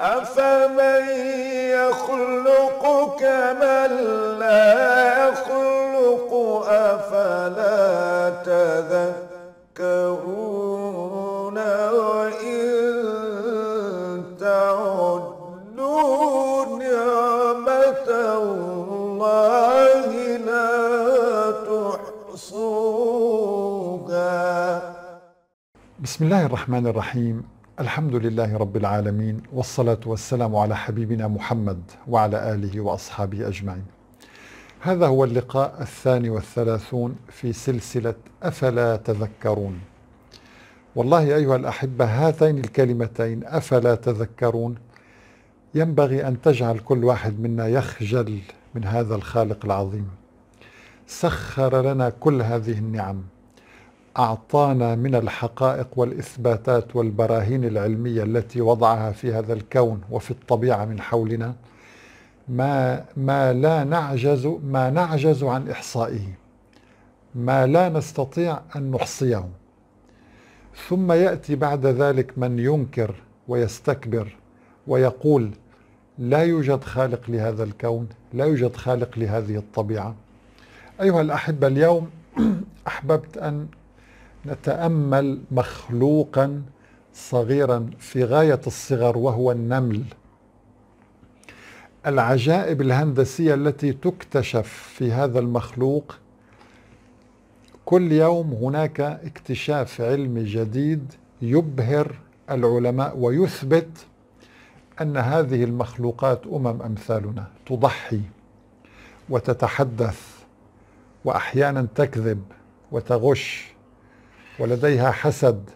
أفمن يخلق كمن لا يخلق أفلا تذكرون وإن تعدوا نعمة الله لا تحصوها بسم الله الرحمن الرحيم الحمد لله رب العالمين والصلاة والسلام على حبيبنا محمد وعلى آله وأصحابه أجمعين هذا هو اللقاء الثاني والثلاثون في سلسلة أفلا تذكرون والله أيها الأحبة هاتين الكلمتين أفلا تذكرون ينبغي أن تجعل كل واحد منا يخجل من هذا الخالق العظيم سخر لنا كل هذه النعم أعطانا من الحقائق والإثباتات والبراهين العلمية التي وضعها في هذا الكون وفي الطبيعة من حولنا ما ما لا نعجز ما نعجز عن إحصائه ما لا نستطيع أن نحصيه ثم يأتي بعد ذلك من ينكر ويستكبر ويقول لا يوجد خالق لهذا الكون لا يوجد خالق لهذه الطبيعة أيها الأحبة اليوم أحببت أن نتامل مخلوقا صغيرا في غايه الصغر وهو النمل العجائب الهندسيه التي تكتشف في هذا المخلوق كل يوم هناك اكتشاف علمي جديد يبهر العلماء ويثبت ان هذه المخلوقات امم امثالنا تضحي وتتحدث واحيانا تكذب وتغش ولديها حسد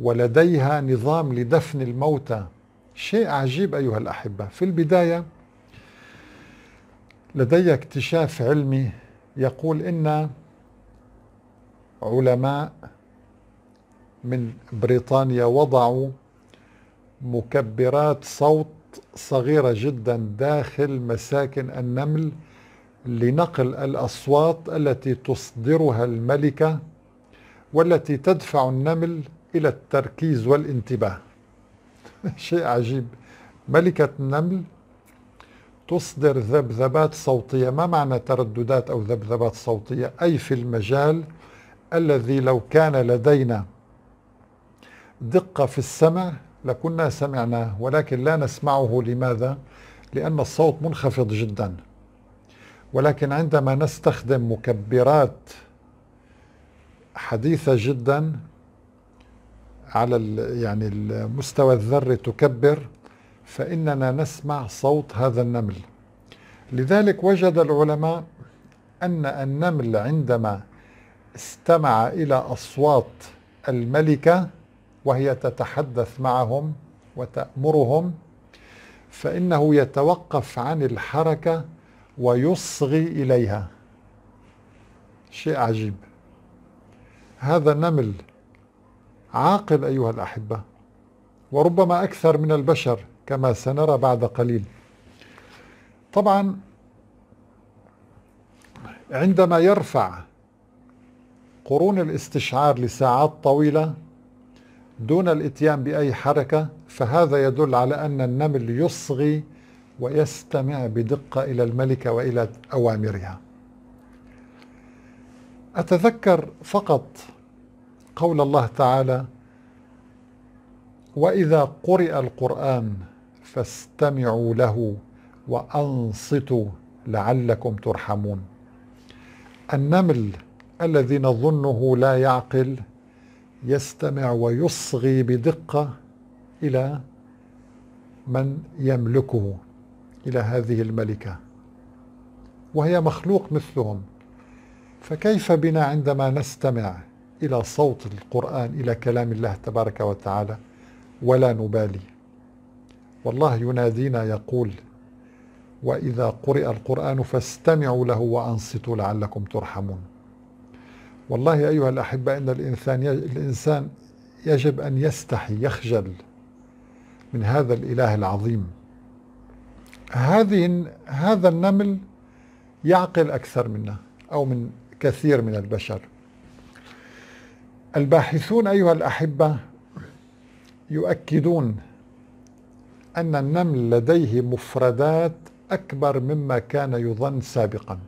ولديها نظام لدفن الموتى شيء عجيب أيها الأحبة في البداية لدي اكتشاف علمي يقول إن علماء من بريطانيا وضعوا مكبرات صوت صغيرة جدا داخل مساكن النمل لنقل الأصوات التي تصدرها الملكة والتي تدفع النمل إلى التركيز والانتباه شيء عجيب ملكة النمل تصدر ذبذبات صوتية ما معنى ترددات أو ذبذبات صوتية أي في المجال الذي لو كان لدينا دقة في السمع لكنا سمعناه ولكن لا نسمعه لماذا؟ لأن الصوت منخفض جدا ولكن عندما نستخدم مكبرات حديثة جدا على يعني المستوى الذري تكبر فإننا نسمع صوت هذا النمل لذلك وجد العلماء أن النمل عندما استمع إلى أصوات الملكة وهي تتحدث معهم وتأمرهم فإنه يتوقف عن الحركة ويصغي إليها شيء عجيب هذا النمل عاقل أيها الأحبة وربما أكثر من البشر كما سنرى بعد قليل طبعا عندما يرفع قرون الاستشعار لساعات طويلة دون الاتيان بأي حركة فهذا يدل على أن النمل يصغي ويستمع بدقة إلى الملكة وإلى أوامرها أتذكر فقط قول الله تعالى وإذا قرئ القرآن فاستمعوا له وأنصتوا لعلكم ترحمون النمل الذي نظنه لا يعقل يستمع ويصغي بدقة إلى من يملكه إلى هذه الملكة وهي مخلوق مثلهم فكيف بنا عندما نستمع إلى صوت القرآن إلى كلام الله تبارك وتعالى ولا نبالي والله ينادينا يقول وإذا قرئ القرآن فاستمعوا له وأنصتوا لعلكم ترحمون والله أيها الأحبة إن الإنسان الإنسان يجب أن يستحي يخجل من هذا الإله العظيم هذه هذا النمل يعقل أكثر منا أو من كثير من البشر الباحثون أيها الأحبة يؤكدون أن النمل لديه مفردات أكبر مما كان يظن سابقا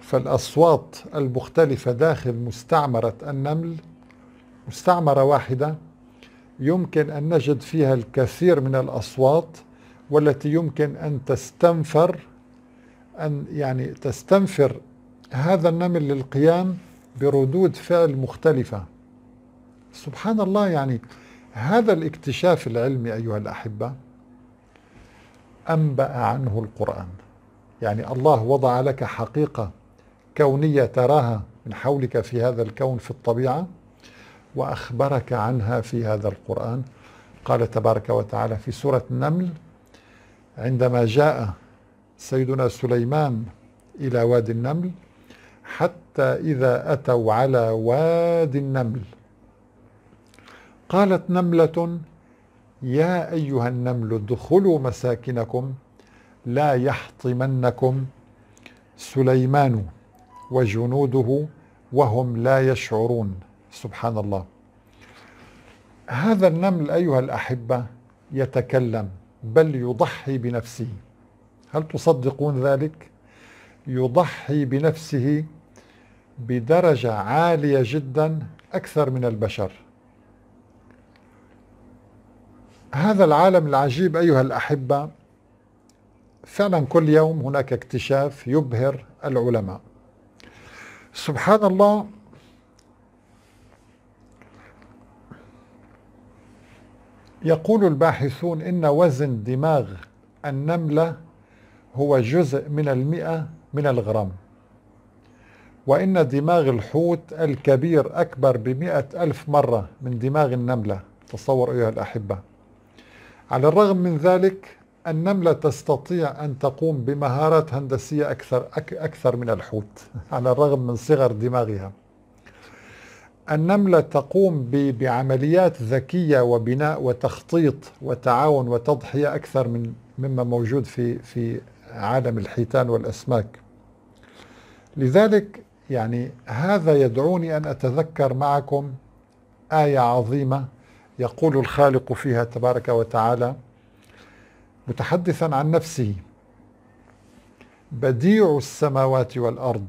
فالأصوات المختلفة داخل مستعمرة النمل مستعمرة واحدة يمكن أن نجد فيها الكثير من الأصوات والتي يمكن أن تستنفر أن يعني تستنفر هذا النمل للقيام بردود فعل مختلفة سبحان الله يعني هذا الاكتشاف العلمي أيها الأحبة أنبأ عنه القرآن يعني الله وضع لك حقيقة كونية تراها من حولك في هذا الكون في الطبيعة وأخبرك عنها في هذا القرآن قال تبارك وتعالى في سورة النمل عندما جاء سيدنا سليمان إلى وادي النمل حتى إذا أتوا على واد النمل قالت نملة يا أيها النمل ادخلوا مساكنكم لا يحطمنكم سليمان وجنوده وهم لا يشعرون سبحان الله هذا النمل أيها الأحبة يتكلم بل يضحي بنفسه هل تصدقون ذلك؟ يضحي بنفسه بدرجة عالية جدا أكثر من البشر هذا العالم العجيب أيها الأحبة فعلا كل يوم هناك اكتشاف يبهر العلماء سبحان الله يقول الباحثون إن وزن دماغ النملة هو جزء من المئة من الغرام وإن دماغ الحوت الكبير أكبر بمئة ألف مرة من دماغ النملة تصور أيها الأحبة على الرغم من ذلك النملة تستطيع أن تقوم بمهارات هندسية أكثر, أكثر من الحوت على الرغم من صغر دماغها النملة تقوم بعمليات ذكية وبناء وتخطيط وتعاون وتضحية أكثر من مما موجود في في عالم الحيتان والأسماك لذلك يعني هذا يدعوني أن أتذكر معكم آية عظيمة يقول الخالق فيها تبارك وتعالى متحدثا عن نفسه بديع السماوات والأرض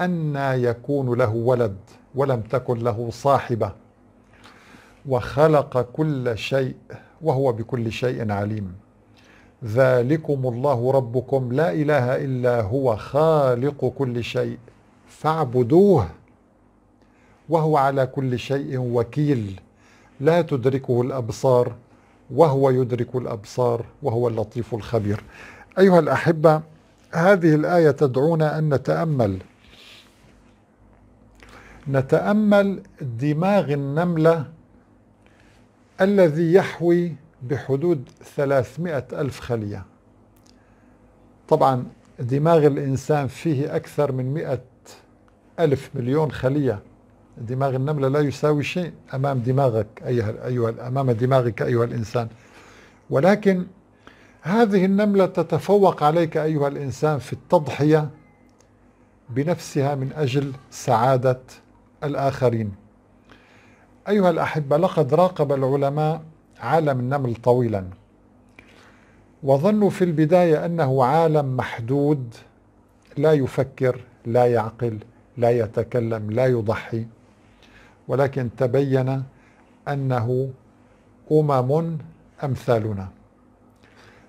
أنى يكون له ولد ولم تكن له صاحبة وخلق كل شيء وهو بكل شيء عليم ذلكم الله ربكم لا إله إلا هو خالق كل شيء فاعبدوه وهو على كل شيء وكيل لا تدركه الابصار وهو يدرك الابصار وهو اللطيف الخبير. ايها الاحبه هذه الايه تدعونا ان نتامل نتامل دماغ النمله الذي يحوي بحدود 300 ألف خلية طبعا دماغ الإنسان فيه أكثر من 100 ألف مليون خلية دماغ النملة لا يساوي شيء أمام دماغك أيها, أيها أمام دماغك أيها الإنسان ولكن هذه النملة تتفوق عليك أيها الإنسان في التضحية بنفسها من أجل سعادة الآخرين أيها الأحبة لقد راقب العلماء عالم النمل طويلا وظنوا في البداية أنه عالم محدود لا يفكر لا يعقل لا يتكلم لا يضحي ولكن تبين انه امم امثالنا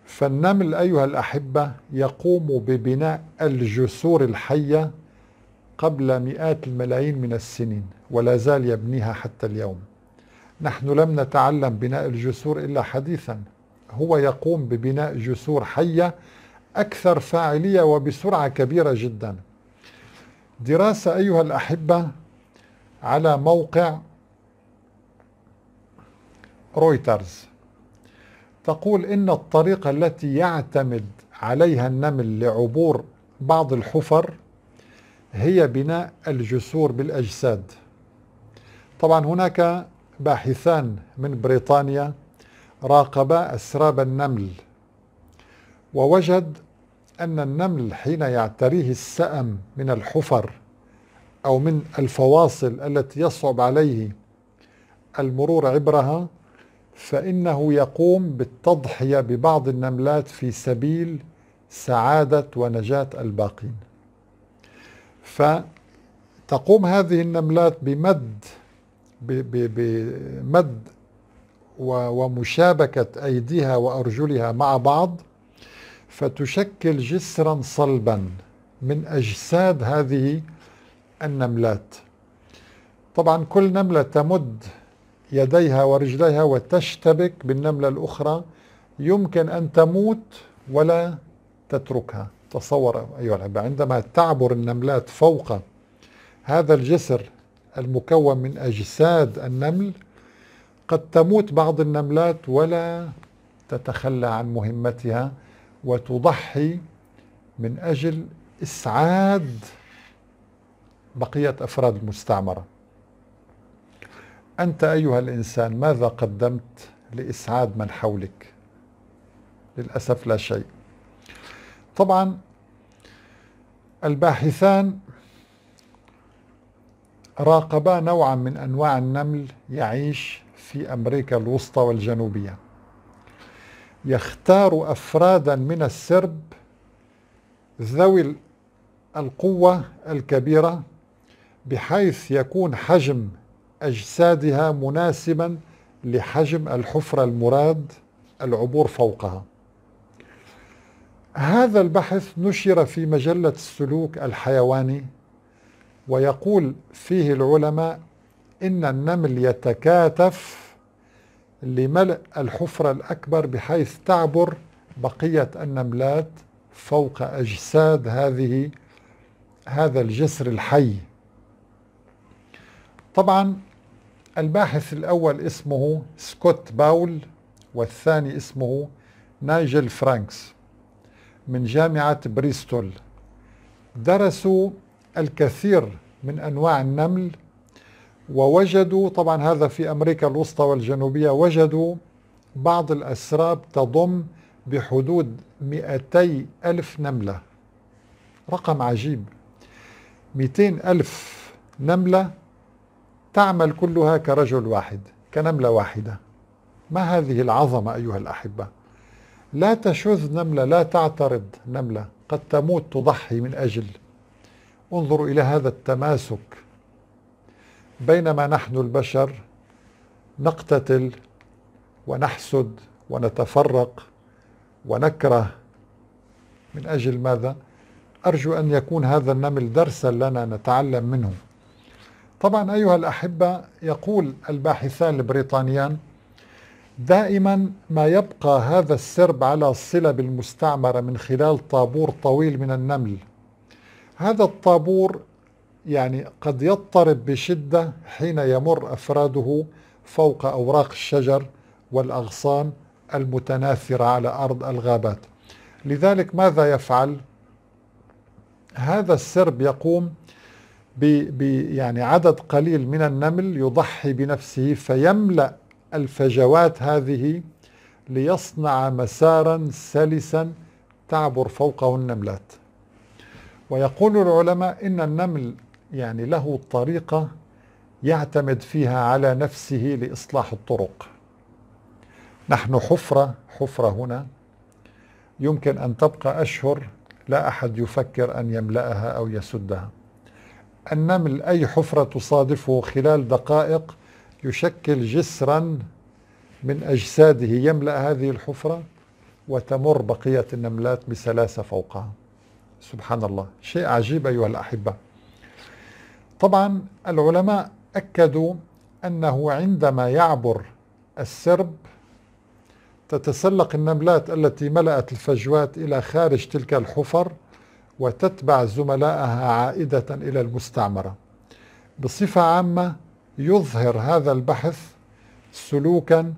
فالنمل ايها الاحبه يقوم ببناء الجسور الحيه قبل مئات الملايين من السنين ولا زال يبنيها حتى اليوم نحن لم نتعلم بناء الجسور الا حديثا هو يقوم ببناء جسور حيه اكثر فاعليه وبسرعه كبيره جدا دراسة أيها الأحبة على موقع رويترز تقول إن الطريقة التي يعتمد عليها النمل لعبور بعض الحفر هي بناء الجسور بالأجساد طبعا هناك باحثان من بريطانيا راقبا أسراب النمل ووجد أن النمل حين يعتريه السأم من الحفر أو من الفواصل التي يصعب عليه المرور عبرها فإنه يقوم بالتضحية ببعض النملات في سبيل سعادة ونجاة الباقين فتقوم هذه النملات بمد بمد ومشابكة أيديها وأرجلها مع بعض فتشكل جسرا صلبا من أجساد هذه النملات طبعا كل نملة تمد يديها ورجليها وتشتبك بالنملة الأخرى يمكن أن تموت ولا تتركها تصور أيها الأحبة عندما تعبر النملات فوق هذا الجسر المكون من أجساد النمل قد تموت بعض النملات ولا تتخلى عن مهمتها وتضحي من أجل إسعاد بقية أفراد المستعمرة أنت أيها الإنسان ماذا قدمت لإسعاد من حولك للأسف لا شيء طبعا الباحثان راقبا نوعا من أنواع النمل يعيش في أمريكا الوسطى والجنوبية يختار أفرادا من السرب ذوي القوة الكبيرة بحيث يكون حجم أجسادها مناسبا لحجم الحفرة المراد العبور فوقها هذا البحث نشر في مجلة السلوك الحيواني ويقول فيه العلماء إن النمل يتكاتف لملء الحفرة الأكبر بحيث تعبر بقية النملات فوق أجساد هذه هذا الجسر الحي طبعا الباحث الأول اسمه سكوت باول والثاني اسمه نايجل فرانكس من جامعة بريستول درسوا الكثير من أنواع النمل ووجدوا طبعا هذا في أمريكا الوسطى والجنوبية وجدوا بعض الأسراب تضم بحدود 200 ألف نملة رقم عجيب 200 ألف نملة تعمل كلها كرجل واحد كنملة واحدة ما هذه العظمة أيها الأحبة لا تشذ نملة لا تعترض نملة قد تموت تضحي من أجل انظروا إلى هذا التماسك بينما نحن البشر نقتتل ونحسد ونتفرق ونكره من اجل ماذا؟ ارجو ان يكون هذا النمل درسا لنا نتعلم منه. طبعا ايها الاحبه يقول الباحثان البريطانيان دائما ما يبقى هذا السرب على الصله بالمستعمره من خلال طابور طويل من النمل. هذا الطابور يعني قد يضطرب بشدة حين يمر أفراده فوق أوراق الشجر والأغصان المتناثرة على أرض الغابات لذلك ماذا يفعل؟ هذا السرب يقوم ب يعني عدد قليل من النمل يضحي بنفسه فيملأ الفجوات هذه ليصنع مسارا سلسا تعبر فوقه النملات ويقول العلماء إن النمل يعني له طريقة يعتمد فيها على نفسه لإصلاح الطرق نحن حفرة حفرة هنا يمكن أن تبقى أشهر لا أحد يفكر أن يملأها أو يسدها النمل أي حفرة تصادفه خلال دقائق يشكل جسرا من أجساده يملأ هذه الحفرة وتمر بقية النملات بسلاسة فوقها سبحان الله شيء عجيب أيها الأحبة طبعا العلماء أكدوا أنه عندما يعبر السرب تتسلق النملات التي ملأت الفجوات إلى خارج تلك الحفر وتتبع زملائها عائدة إلى المستعمرة بصفة عامة يظهر هذا البحث سلوكا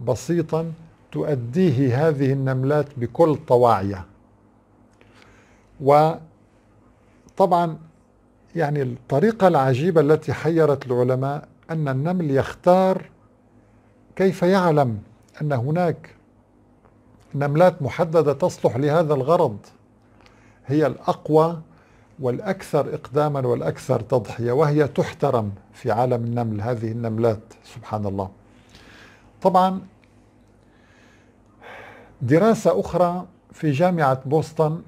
بسيطا تؤديه هذه النملات بكل طواعية وطبعا يعني الطريقة العجيبة التي حيرت العلماء أن النمل يختار كيف يعلم أن هناك نملات محددة تصلح لهذا الغرض هي الأقوى والأكثر إقداما والأكثر تضحية وهي تحترم في عالم النمل هذه النملات سبحان الله طبعا دراسة أخرى في جامعة بوسطن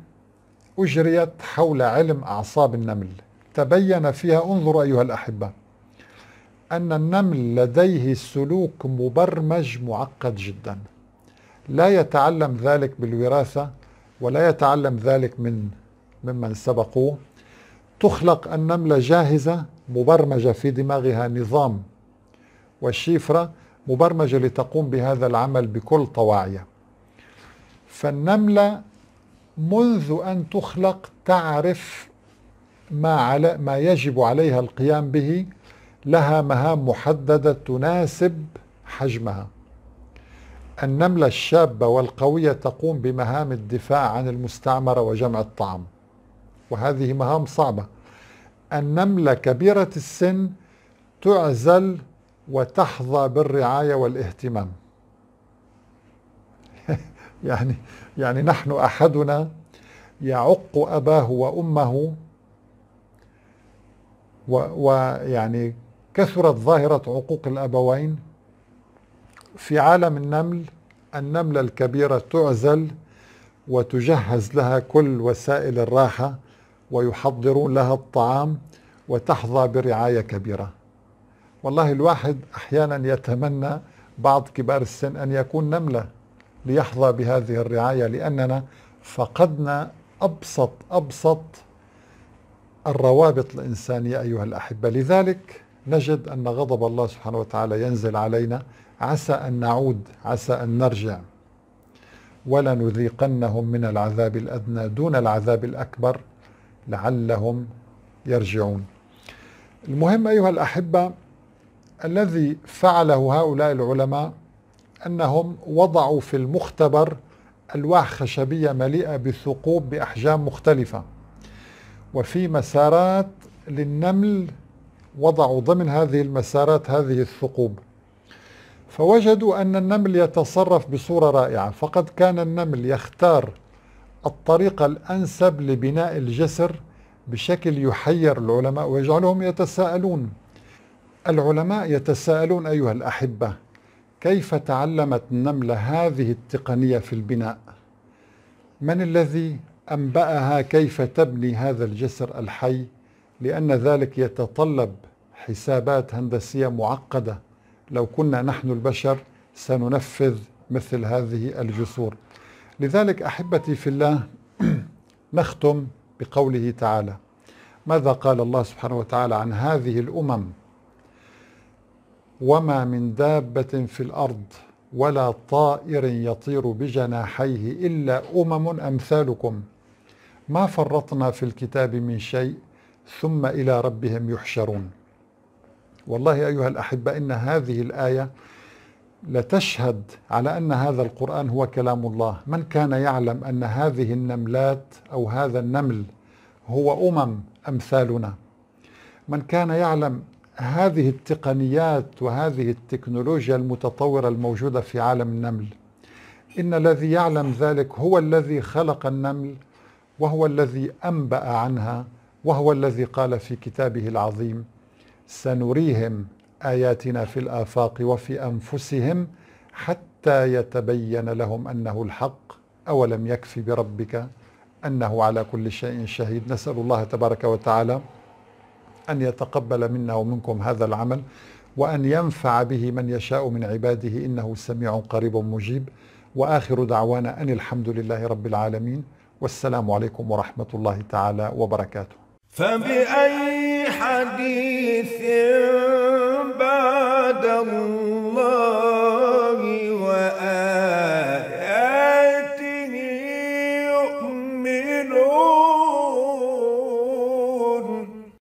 أجريت حول علم أعصاب النمل تبين فيها انظر أيها الأحبة أن النمل لديه سلوك مبرمج معقد جدا لا يتعلم ذلك بالوراثة ولا يتعلم ذلك من ممن سبقوه تخلق النملة جاهزة مبرمجة في دماغها نظام والشيفرة مبرمجة لتقوم بهذا العمل بكل طواعية فالنملة منذ أن تخلق تعرف ما, على ما يجب عليها القيام به لها مهام محددة تناسب حجمها النملة الشابة والقوية تقوم بمهام الدفاع عن المستعمرة وجمع الطعام وهذه مهام صعبة النملة كبيرة السن تعزل وتحظى بالرعاية والاهتمام يعني يعني نحن أحدنا يعق أباه وأمه ويعني كثرت ظاهرة عقوق الأبوين في عالم النمل النملة الكبيرة تعزل وتجهز لها كل وسائل الراحة ويحضرون لها الطعام وتحظى برعاية كبيرة والله الواحد أحيانا يتمنى بعض كبار السن أن يكون نملة ليحظى بهذه الرعاية لأننا فقدنا أبسط أبسط الروابط الإنسانية أيها الأحبة لذلك نجد أن غضب الله سبحانه وتعالى ينزل علينا عسى أن نعود عسى أن نرجع ولنذيقنهم من العذاب الأدنى دون العذاب الأكبر لعلهم يرجعون المهم أيها الأحبة الذي فعله هؤلاء العلماء أنهم وضعوا في المختبر ألواح خشبية مليئة بثقوب بأحجام مختلفة وفي مسارات للنمل وضعوا ضمن هذه المسارات هذه الثقوب فوجدوا أن النمل يتصرف بصورة رائعة فقد كان النمل يختار الطريقة الأنسب لبناء الجسر بشكل يحير العلماء ويجعلهم يتساءلون العلماء يتساءلون أيها الأحبة كيف تعلمت النملة هذه التقنية في البناء من الذي أنبأها كيف تبني هذا الجسر الحي لأن ذلك يتطلب حسابات هندسية معقدة لو كنا نحن البشر سننفذ مثل هذه الجسور لذلك أحبتي في الله نختم بقوله تعالى ماذا قال الله سبحانه وتعالى عن هذه الأمم وما من دابة في الأرض ولا طائر يطير بجناحيه إلا أمم أمثالكم ما فرطنا في الكتاب من شيء ثم إلى ربهم يحشرون والله أيها الأحبة إن هذه الآية لتشهد على أن هذا القرآن هو كلام الله من كان يعلم أن هذه النملات أو هذا النمل هو أمم أمثالنا من كان يعلم هذه التقنيات وهذه التكنولوجيا المتطورة الموجودة في عالم النمل إن الذي يعلم ذلك هو الذي خلق النمل وهو الذي أنبأ عنها وهو الذي قال في كتابه العظيم سنريهم آياتنا في الآفاق وفي أنفسهم حتى يتبين لهم أنه الحق أولم يكفي بربك أنه على كل شيء شهيد نسأل الله تبارك وتعالى أن يتقبل منا ومنكم هذا العمل وأن ينفع به من يشاء من عباده إنه سميع قريب مجيب وآخر دعوانا أن الحمد لله رب العالمين والسلام عليكم ورحمة الله تعالى وبركاته فبأي حديث بعد الله